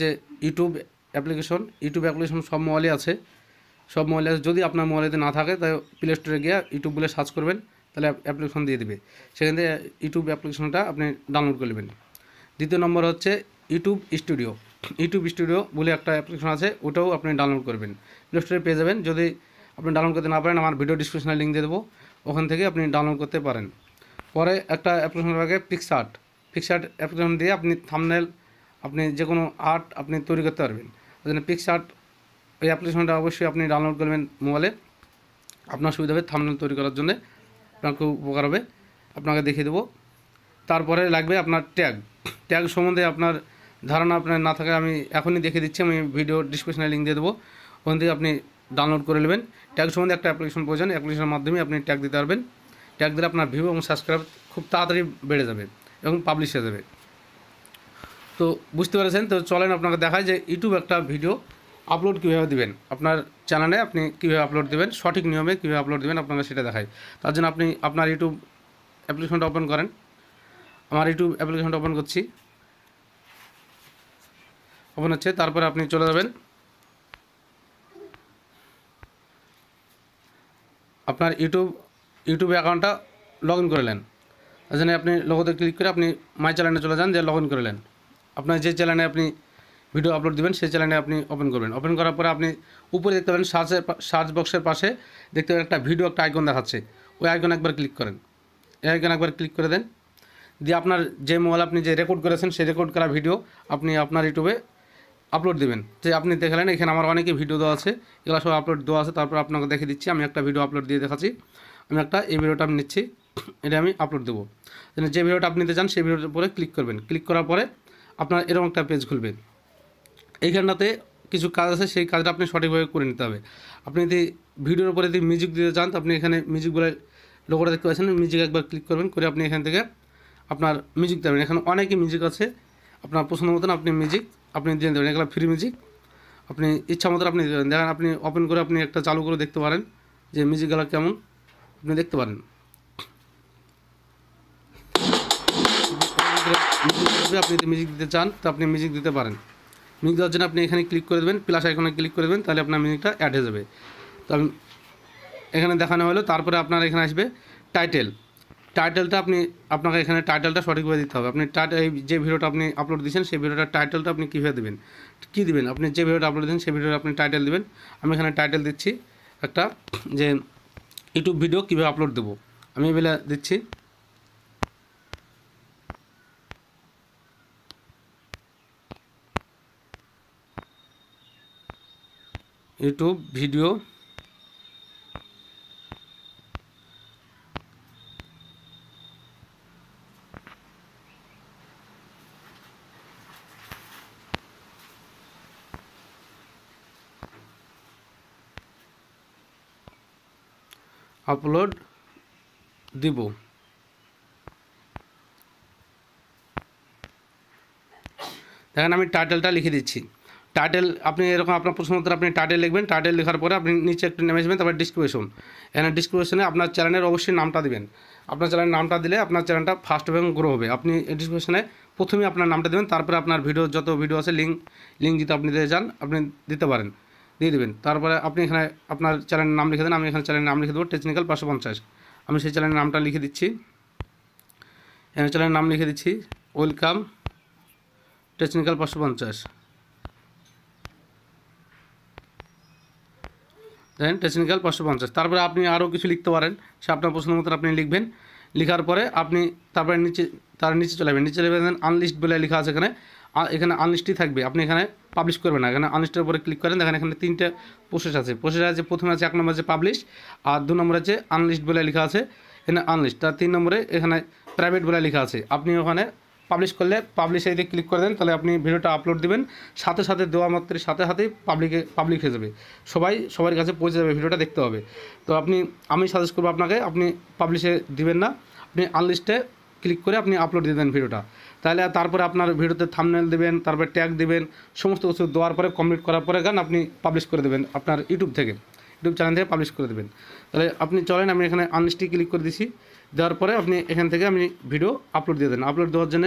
যে YouTube application YouTube application সব মোবাইলে আছে সব মোবাইলে আছে যদি আপনার মোবাইলেতে না থাকে তাই প্লে স্টোরে গিয়ে ইউটিউব বলে সার্চ করবেন তাহলে অ্যাপ্লিকেশন দিয়ে দেবে সেখান থেকে ইউটিউব অ্যাপ্লিকেশনটা আপনি ডাউনলোড করে নেবেন দ্বিতীয় নম্বর হচ্ছে ইউটিউব স্টুডিও ইউটিউব স্টুডিও বলে একটা অ্যাপ্লিকেশন আছে ওটাও আপনি ডাউনলোড করবেন প্লে স্টোরে পেয়ে যাবেন যদি আপনি ডাউনলোড করতে না পারেন আমার ভিডিও ডিসক্রিপশনে লিঙ্ক দিয়ে দেবো ওখান থেকে আপনি ডাউনলোড করতে পারেন পরে একটা অ্যাপ্লিকেশন থাকে পিকশার্ট পিক্সার্ট অ্যাপ্লিকেশন দিয়ে আপনি থামনেল আপনি যে কোনো আর্ট আপনি তৈরি করতে পারবেন ওই জন্য পিক্স আর্ট ওই অ্যাপ্লিকেশনটা অবশ্যই আপনি ডাউনলোড করবেন মোবাইলে আপনার সুবিধা হবে থামনেল তৈরি করার জন্যে আপনার খুব উপকার হবে আপনাকে দেখিয়ে দেবো তারপরে লাগবে আপনার ট্যাগ ট্যাগ সম্বন্ধে আপনার ধারণা আপনার না থাকে আমি এখনই দেখে দিচ্ছি আমি ভিডিও ডিসক্রিপশনে লিঙ্ক দিয়ে দেবো ওখান থেকে আপনি ডাউনলোড করে নেবেন ট্যাগ সম্বন্ধে একটা অ্যাপ্লিকেশন প্রয়োজন অ্যাপ্লিকেশনের মাধ্যমে আপনি ট্যাগ দিতে পারবেন ট্যাগ দিলে আপনার ভিউ এবং সাবস্ক্রাইব খুব তাড়াতাড়ি বেড়ে যাবে এবং পাবলিশ হয়ে যাবে তো বুঝতে পেরেছেন তো চলেন আপনাকে দেখায় যে ইউটিউব একটা ভিডিও আপলোড কীভাবে দেবেন আপনার চ্যানেলে আপনি কীভাবে আপলোড দেবেন সঠিক নিয়মে কীভাবে আপলোড দেবেন আপনাকে সেটা দেখায় তার জন্য আপনি আপনার ইউটিউব অ্যাপ্লিকেশনটা ওপেন করেন আমার ইউটিউব অ্যাপ্লিকেশনটা ওপেন করছি ওপেন হচ্ছে তারপরে আপনি চলে যাবেন আপনার ইউটিউব ইউটিউব অ্যাকাউন্টটা লগ ইন করে নেন তার জন্য আপনি লগতে ক্লিক করে আপনি মাই চ্যানেলে চলে যান যে লগ ইন করে নেন আপনার যে চ্যানেলে আপনি ভিডিও আপলোড দেবেন সেই চ্যানেলে আপনি ওপেন করবেন ওপেন করার পরে আপনি উপরে দেখতে পাবেন সার্চের সার্চ বক্সের পাশে দেখতে পাবেন একটা ভিডিও একটা আইকন দেখাচ্ছে ওই আইকন একবার ক্লিক করেন এই আইকন একবার ক্লিক করে দেন দিয়ে আপনার যে মোবাইল আপনি যে রেকর্ড করেছেন সেই রেকর্ড করা ভিডিও আপনি আপনার ইউটিউবে আপলোড দেবেন যে আপনি দেখালেন এখানে আমার অনেকে ভিডিও দেওয়া আছে এগুলো সব আপলোড দেওয়া আছে তারপর আপনাকে দেখে দিচ্ছি আমি একটা ভিডিও আপলোড দিয়ে দেখাচ্ছি আমি একটা এই ভিডিওটা আমি নিচ্ছি এটা আমি আপলোড দেবো যে ভিডিওটা আপনি নিতে চান সেই ভিডিওটার উপরে ক্লিক করবেন ক্লিক করার পরে আপনার এরকম একটা পেজ খুলবেন এইখানটাতে কিছু কাজ আছে সেই কাজটা আপনি সঠিকভাবে করে নিতে হবে আপনি যদি ভিডিওর উপরে যদি মিউজিক দিতে চান তো আপনি এখানে মিউজিকগুলো লোকটা দেখতে পাচ্ছেন মিউজিক একবার ক্লিক করবেন করে আপনি এখান থেকে আপনার মিউজিক দেবেন এখানে অনেকই মিউজিক আছে আপনার পছন্দ মতন আপনি মিউজিক আপনি দিয়ে দেবেন এগুলো ফ্রি মিউজিক আপনি ইচ্ছা মতন আপনি দেবেন দেখেন আপনি ওপেন করে আপনি একটা চালু করে দেখতে পারেন যে মিউজিকগুলো কেমন আপনি দেখতে পারেন আসবে আপনি যদি মিউজিক দিতে চান তো আপনি মিউজিক দিতে পারেন মিউজিক দেওয়ার জন্য আপনি এখানে ক্লিক করে দেবেন প্লাস আইকনে ক্লিক করে দেবেন তাহলে আপনার মিউজিকটা অ্যাড হয়ে যাবে তো আমি এখানে দেখানো হলো তারপরে আপনার এখানে আসবে টাইটেল টাইটেলটা আপনি আপনাকে এখানে টাইটেলটা সঠিকভাবে দিতে হবে আপনি টাইটেল যে ভিডিওটা আপনি আপলোড দিয়েছেন সেই ভিডিওটার টাইটেলটা আপনি কীভাবে দেবেন কী দেবেন আপনি যে ভিডিওটা আপলোড দিচ্ছেন সেই ভিডিওটা আপনি টাইটেল দেবেন আমি এখানে টাইটেল দিচ্ছি একটা যে ইউটিউব ভিডিও কীভাবে আপলোড দেবো আমি এবেলা দিচ্ছি ইউটিউব ভিডিও আপলোড দিব দেখেন আমি টাইটেলটা লিখে দিচ্ছি টাইটেল আপনি এরকম আপনার প্রশ্ন উত্তর আপনি টাইটেল লিখবেন টাইটেল লেখার পরে আপনি নিচে একটু নেমে যাবেন তারপরে ডিসক্রিপশন এখানে ডিসক্রিপশনে আপনার চ্যানেলের অবশ্যই নামটা দিবেন আপনার চ্যানেলের নামটা দিলে আপনার চ্যানেলটা ফার্স্ট এবং গ্রো হবে আপনি ডিসক্রিপশনে প্রথমে আপনার নামটা দেবেন তারপরে আপনার ভিডিও যত ভিডিও আছে লিঙ্ক লিঙ্ক যদি আপনি দিতে চান আপনি দিতে পারেন দিয়ে দেবেন তারপরে আপনি এখানে আপনার চ্যানেলের নাম লিখে দেন আমি এখানে চ্যানেলের নাম লিখে দেবো টেকনিক্যাল পাঁচশো পঞ্চাশ আমি সেই চ্যানেলের নামটা লিখে দিচ্ছি এখানে চ্যানেলের নাম লিখে দিচ্ছি ওয়েলকাম টেকনিক্যাল পাঁচশো পঞ্চাশ জানেন টেকনিক্যাল পাঁচশো পঞ্চাশ তারপরে আপনি আরও কিছু লিখতে পারেন সে আপনার পছন্দ মতো আপনি লিখবেন লেখার পরে আপনি তারপরে নিচে তার নিচে চলে যাবেন নিচে চলে যাবেন আনলিস্ট বলে লেখা আছে এখানে এখানে আনলিস্টই থাকবে আপনি এখানে পাবলিশ করবেন না এখানে আনলিস্টের উপরে ক্লিক করেন দেখেন এখানে তিনটে প্রসেস আছে প্রসেস আছে প্রথমে আছে এক নম্বর আছে পাবলিশ আর দু নম্বর আছে আনলিস্ট বলে লেখা আছে এখানে আনলিস্ট তার তিন নম্বরে এখানে প্রাইভেট বলে লেখা আছে আপনি ওখানে পাবলিশ করলে পাবলিশ এই ক্লিক করে দেন তাহলে আপনি ভিডিওটা আপলোড দিবেন সাথে সাথে দেওয়া মাত্রের সাথে সাথেই পাবলিকে পাবলিক হয়ে যাবে সবাই সবার কাছে পৌঁছে যাবে ভিডিওটা দেখতে হবে তো আপনি আমি সাজেস্ট করবো আপনাকে আপনি পাবলিশে দিবেন না আপনি আনলিস্টে ক্লিক করে আপনি আপলোড দিয়ে দেন ভিডিওটা তাহলে তারপরে আপনার ভিডিওতে থামনেল দেবেন তারপরে ট্যাগ দেবেন সমস্ত কিছু দেওয়ার পরে কমপ্লিট করার পরে গান আপনি পাবলিশ করে দেবেন আপনার ইউটিউব থেকে ইউটিউব চ্যানেল থেকে পাবলিশ করে দেবেন তাহলে আপনি চলেন আমি এখানে আনলিস্টে ক্লিক করে দিছি দেওয়ার পরে আপনি এখান থেকে আপনি ভিডিও আপলোড দিয়ে দেন আপলোড দেওয়ার জন্য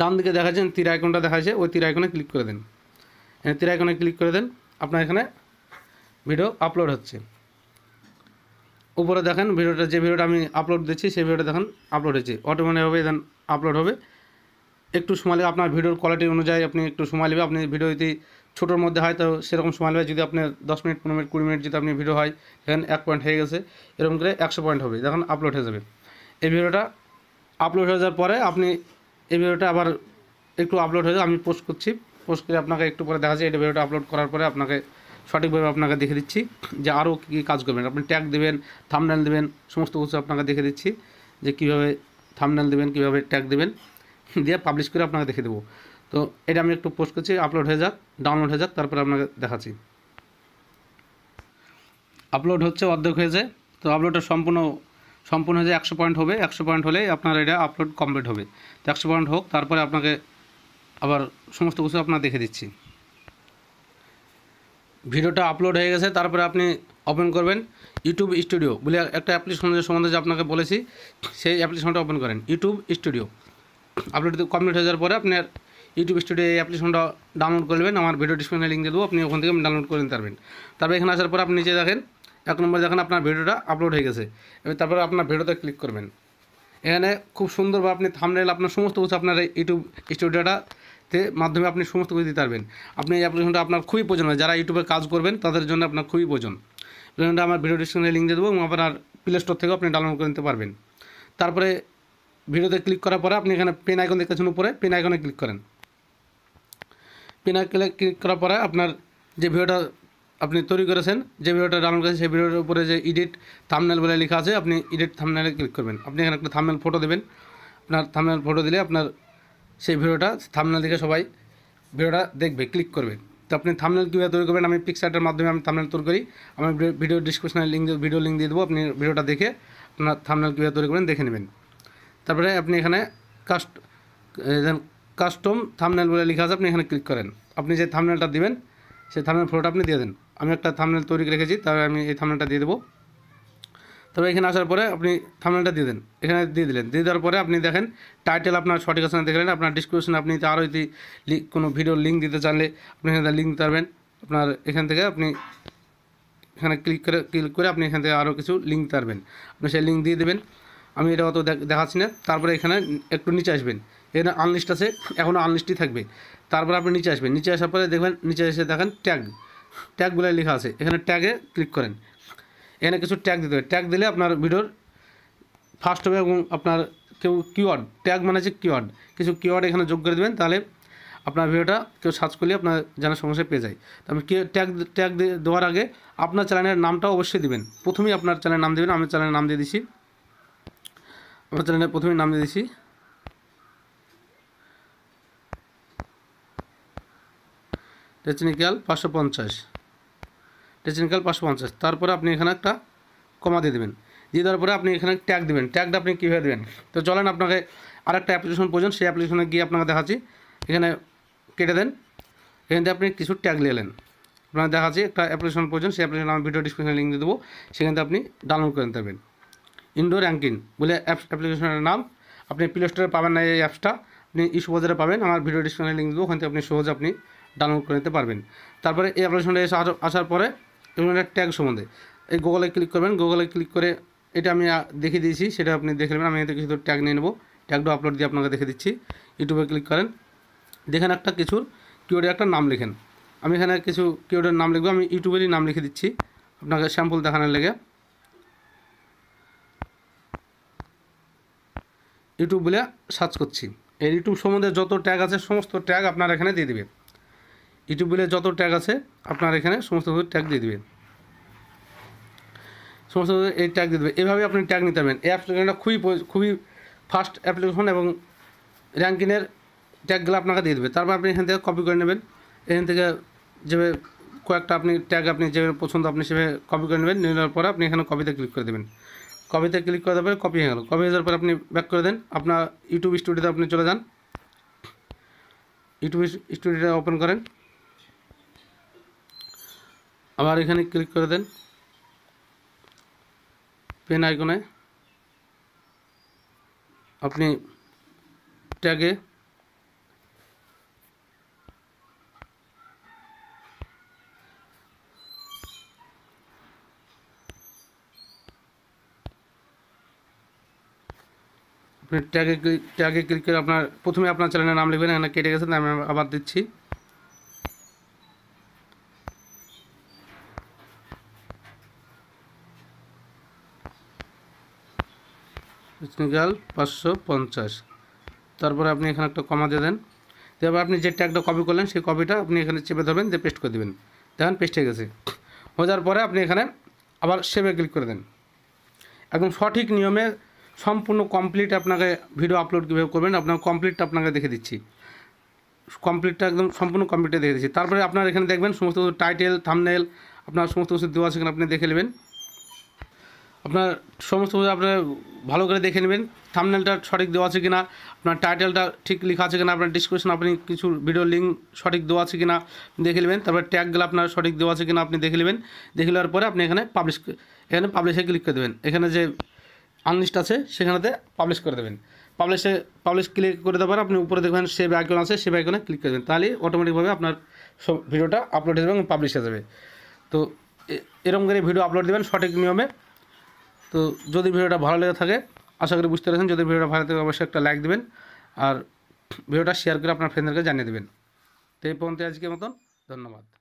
ডান দিকে দেখা যাচ্ছে তীর আইকনটা দেখা যায় ওই তীর আইকনে ক্লিক করে দেন এখানে তীর আইকনে ক্লিক করে দেন আপনার এখানে ভিডিও আপলোড হচ্ছে উপরে দেখেন ভিডিওটা যে ভিডিওটা আমি আপলোড দিচ্ছি সেই ভিডিওটা দেখেন আপলোড হয়েছে অটোমেটিকভাবে দেন আপলোড হবে একটু সময় লাগবে আপনার ভিডিওর কোয়ালিটি অনুযায়ী আপনি একটু সময় নেবে আপনি ভিডিওতে ছোটোর মধ্যে হয় তো সেরকম সময় লাগে যদি আপনার দশ মিনিট পনেরো মিনিট কুড়ি মিনিট যদি আপনি ভিডিও হয় এখানে এক পয়েন্ট হয়ে গেছে এরকম করে একশো পয়েন্ট হবে যখন আপলোড হয়ে যাবে এই ভিডিওটা আপলোড হয়ে যাওয়ার পরে আপনি এই ভিডিওটা আবার একটু আপলোড হয়ে আমি পোস্ট করছি পোস্ট করে আপনাকে একটু পরে দেখা যায় এই ভিডিওটা আপলোড করার পরে আপনাকে সঠিকভাবে আপনাকে দেখে দিচ্ছি যে আরও কী কাজ করবেন আপনি ট্যাগ দেবেন থামনাল দেবেন সমস্ত কিছু আপনাকে দেখে দিচ্ছি যে কীভাবে থামনাল দেবেন কীভাবে ট্যাগ দেবেন দিয়ে পাবলিশ করে আপনাকে দেখে দেবো তো এটা আমি একটু পোস্ট করছি আপলোড হয়ে যাক ডাউনলোড হয়ে যাক তারপরে আপনাকে দেখাচ্ছি আপলোড হচ্ছে অর্ধেক হয়ে যায় তো আপলোডটা সম্পূর্ণ সম্পূর্ণ হয়ে যায় একশো পয়েন্ট হবে একশো পয়েন্ট হলেই আপনার এটা আপলোড কমপ্লিট হবে তো একশো পয়েন্ট হোক তারপরে আপনাকে আবার সমস্ত কিছু আপনার দেখে দিচ্ছি ভিডিওটা আপলোড হয়ে গেছে তারপরে আপনি ওপেন করবেন ইউটিউব স্টুডিও বলে একটা অ্যাপ্লিকেশন সম্বন্ধে যে আপনাকে বলেছি সেই অ্যাপ্লিকেশনটা ওপেন করেন ইউটিউব স্টুডিও আপলোড কমপ্লিট হয়ে যাওয়ার পরে আপনার ইউটিউব স্টুডিও এই অ্যাপ্লিকেশনটা ডাউনলোড করবেন আমার ভিডিও ডিসক্রিপশনে লিঙ্ক দেবো আপনি ওখান থেকে ডাউনলোড করে নিতে পারবেন তারপর এখানে আসার পর আপনি নিচে দেখেন এক নম্বর দেখেন আপনার ভিডিওটা আপলোড হয়ে গেছে এবার তারপরে আপনার ভিডিওতে ক্লিক করবেন এখানে খুব সুন্দরভাবে আপনি থামনেল আপনার সমস্ত কিছু আপনার ইউটিউব স্টুডিওটাতে মাধ্যমে আপনি সমস্ত কিছু দিতে পারবেন আপনি এই অ্যাপ্লিকেশনটা আপনার খুবই প্রয়োজন হয় যারা ইউটিউবে কাজ করবেন তাদের জন্য আপনার খুবই প্রয়োজন প্রয়োজনটা আমার ভিডিও ডিসক্রিপশনে লিঙ্ক দিয়ে দেবো এবং আপনার প্লে স্টোর থেকেও আপনি ডাউনলোড করে নিতে পারবেন তারপরে ভিডিওতে ক্লিক করার পরে আপনি এখানে পেন আইকন দেখতেছেন উপরে পেন আইকনে ক্লিক করেন পিনাকেলে ক্লিক করার পরে আপনার যে ভিডিওটা আপনি তৈরি করেছেন যে ভিডিওটা ডাউনলোড করেছেন সেই ভিডিওর উপরে যে এডিট থামনেল বলে লেখা আছে আপনি এডিট থামনেলে ক্লিক করবেন আপনি এখানে একটা থামনেল ফটো দেবেন আপনার থামনেল ফটো দিলে আপনার সেই ভিডিওটা থামনেল থেকে সবাই ভিডিওটা দেখবে ক্লিক করবে তো আপনি থামনেল কীভাবে তৈরি করবেন আমি পিকচারটার মাধ্যমে আমি থামনেল তৈরি করি আমি ভিডিও ডিসক্রিপশনে লিঙ্ক ভিডিও লিঙ্ক দিয়ে দেবো আপনি ভিডিওটা দেখে আপনার থামনেল কীভাবে তৈরি করবেন দেখে নেবেন তারপরে আপনি এখানে কাস্ট কাস্টম থামনেল বলে লেখা আছে আপনি এখানে ক্লিক করেন আপনি যে থামনেলটা দিবেন সেই থামনেল ফটোটা আপনি দিয়ে দেন আমি একটা থামনেল তৈরি রেখেছি তবে আমি এই থামনেলটা দিয়ে দেবো তবে এখানে আসার পরে আপনি থামনেলটা দিয়ে দেন এখানে দিয়ে দিলেন দিয়ে দেওয়ার পরে আপনি দেখেন টাইটেল আপনার সঠিক আছে দেখলেন আপনার ডিসক্রিপশনে আপনি আরও যদি কোনো ভিডিওর লিঙ্ক দিতে চাইলে আপনি এখানে লিঙ্ক দিতে পারবেন আপনার এখান থেকে আপনি এখানে ক্লিক করে ক্লিক করে আপনি এখান থেকে আরও কিছু লিঙ্ক দিতে পারবেন আপনি সেই লিঙ্ক দিয়ে দেবেন আমি এটা অত দেখাচ্ছি না তারপরে এখানে একটু নিচে আসবেন এখানে আনলিস্ট আছে এখনও আনলিস্টই থাকবে তারপর আপনি নিচে আসবেন নিচে আসার পরে দেখবেন নিচে এসে দেখেন ট্যাগ ট্যাগগুলো লেখা আছে এখানে ট্যাগে ক্লিক করেন এখানে কিছু ট্যাগ দিতে হবে ট্যাগ দিলে আপনার ভিডিওর ফার্স্ট হবে এবং আপনার কেউ কিওয়ার্ড ট্যাগ মানে হচ্ছে কিওয়ার্ড কিছু কিওয়ার্ড এখানে যোগ করে দেবেন তাহলে আপনার ভিডিওটা কেউ সার্চ করলে আপনার জানার সমস্যা পেয়ে যায় তবে কে ট্যাগ ট্যাগ দেওয়ার আগে আপনার চ্যানেলের নামটা অবশ্যই দেবেন প্রথমেই আপনার চ্যানেলের নাম দেবেন আমি চ্যানেলের নাম দিয়ে দিছি আমার চ্যানেলে প্রথমেই নাম দিয়ে দিছি টেকনিক্যাল পাঁচশো পঞ্চাশ টেচনিক্যাল পাঁচশো পঞ্চাশ তারপরে আপনি এখানে একটা কমা দিয়ে দেবেন দিয়ে দেওয়ার পরে আপনি এখানে ট্যাগ দেবেন ট্যাগটা আপনি কীভাবে দেবেন তো চলেন আপনাকে আর একটা অ্যাপ্লিকেশন প্রয়োজন সেই অ্যাপ্লিকেশনে গিয়ে আপনাকে দেখাচ্ছি এখানে কেটে দেন এখান থেকে আপনি কিছু ট্যাগ নিয়েলেন আপনার দেখাচ্ছি একটা অ্যাপ্লিকেশন প্রয়োজন সেই অ্যাপ্লিকেশন আমি ভিডিও ডিসক্রিপশনে লিঙ্ক দিয়ে দেবো সেখান থেকে আপনি ডাউনলোড করে নিতে ইনডোর অ্যাঙ্কিন বলে অ্যাপস অ্যাপ্লিকেশনের নাম আপনি প্লে স্টোরে পাবেন না এই অ্যাপসটা আপনি ইস্যু বাজারে পাবেন আমার ভিডিও ডিসক্রিপশনে লিঙ্ক দেবো ওখান থেকে আপনি সহজে আপনি ডাউনলোড করে নিতে পারবেন তারপরে এই অ্যাপ্লিকেশনটা এসে আসার পরে এবং একটা ট্যাগ সম্বন্ধে এই গুগলে ক্লিক করবেন গুগলে ক্লিক করে এটা আমি দেখিয়ে দিয়েছি সেটা আপনি দেখে নেবেন আমি এতে কিছু ট্যাগ নিয়ে নেবো ট্যাগটা আপলোড দিয়ে আপনাকে দেখে দিচ্ছি ইউটিউবে ক্লিক করেন দেখেন একটা কিছুর কিওর্ডে একটা নাম লিখেন আমি এখানে কিছু কিউডের নাম লিখবো আমি ইউটিউবেরই নাম লিখে দিচ্ছি আপনাকে স্যাম্পল দেখানোর লেগে ইউটিউব বলে সার্চ করছি এই ইউটিউব সম্বন্ধে যত ট্যাগ আছে সমস্ত ট্যাগ আপনারা এখানে দিয়ে দেবে ইউটিউব বিলে যত ট্যাগ আছে আপনার এখানে সমস্ত কিছু ট্যাগ দিয়ে দেবেন সমস্ত এই ট্যাগ দিয়ে দেবেন এভাবে আপনি ট্যাগ নিতে পারবেন এই অ্যাপ্লিকেশনটা খুবই খুবই ফাস্ট অ্যাপ্লিকেশন এবং র্যাঙ্কিংয়ের ট্যাগগুলো আপনাকে দিয়ে দেবে তারপর আপনি এখান থেকে কপি করে নেবেন এখান থেকে যেভাবে কয়েকটা আপনি ট্যাগ আপনি যেভাবে পছন্দ আপনি সেভাবে কপি করে নেবেন নিয়ে নেওয়ার পরে আপনি এখানে কপিতে ক্লিক করে দেবেন কপিতে ক্লিক করার পরে কপি হয়ে গেল কপি হয়ে যাওয়ার পরে আপনি ব্যাক করে দেন আপনার ইউটিউব স্টুডিওতে আপনি চলে যান ইউটিউব স্টুডিওটা ওপেন করেন আবার এখানে ক্লিক করে দেন পেন আইকনে আপনি ট্যাগে আপনি ট্যাগে ট্যাগে ক্লিক করে আপনার প্রথমে আপনার চ্যানেলের নাম লিখবেন এখানে কেটে গেছে আমি আবার দিচ্ছি ইকুয়াল পাঁচশো পঞ্চাশ তারপরে আপনি এখানে একটা কমা দিয়ে দেন তারপর আপনি যে ট্যাগটা কপি করলেন সেই কপিটা আপনি এখানে চেপে ধরবেন দিয়ে পেস্ট করে দেবেন দেখেন পেস্ট হয়ে গেছে হয়ে পরে আপনি এখানে আবার সেভে ক্লিক করে দেন একদম সঠিক নিয়মে সম্পূর্ণ কমপ্লিট আপনাকে ভিডিও আপলোড কীভাবে করবেন আপনার কমপ্লিটটা আপনাকে দেখে দিচ্ছি কমপ্লিটটা একদম সম্পূর্ণ কমপ্লিটে দেখে দিচ্ছি তারপরে আপনার এখানে দেখবেন সমস্ত টাইটেল থামনেল আপনার সমস্ত কিছু দেওয়া সেখানে আপনি দেখে নেবেন আপনার সমস্ত কিছু আপনার ভালো করে দেখে নেবেন থামনেলটা সঠিক দেওয়া আছে কিনা আপনার টাইটেলটা ঠিক লেখা আছে কিনা আপনার ডিসক্রিপশন আপনি কিছু ভিডিও লিঙ্ক সঠিক দেওয়া আছে কিনা দেখে নেবেন তারপর ট্যাগগুলো আপনার সঠিক দেওয়া আছে কিনা আপনি দেখে নেবেন দেখে নেওয়ার পরে আপনি এখানে পাবলিশ এখানে পাবলিশে ক্লিক করে দেবেন এখানে যে আনলিস্ট আছে সেখানেতে পাবলিশ করে দেবেন পাবলিশে পাবলিশ ক্লিক করে দেওয়ার আপনি উপরে দেখবেন সেভ আইকন আছে সেভ আইকনে ক্লিক করে দেবেন তাহলে অটোমেটিকভাবে আপনার ভিডিওটা আপলোড হয়ে যাবে এবং পাবলিশ হয়ে যাবে তো এরকম করে ভিডিও আপলোড দেবেন সঠিক নিয়মে তো যদি ভিডিওটা ভালো লেগে থাকে আশা করি বুঝতে পারছেন যদি ভিডিওটা ভালো থাকে অবশ্যই একটা লাইক দেবেন আর ভিডিওটা শেয়ার করে আপনার ফ্রেন্ডদেরকে জানিয়ে দেবেন তো এই পর্যন্ত আজকের মতন ধন্যবাদ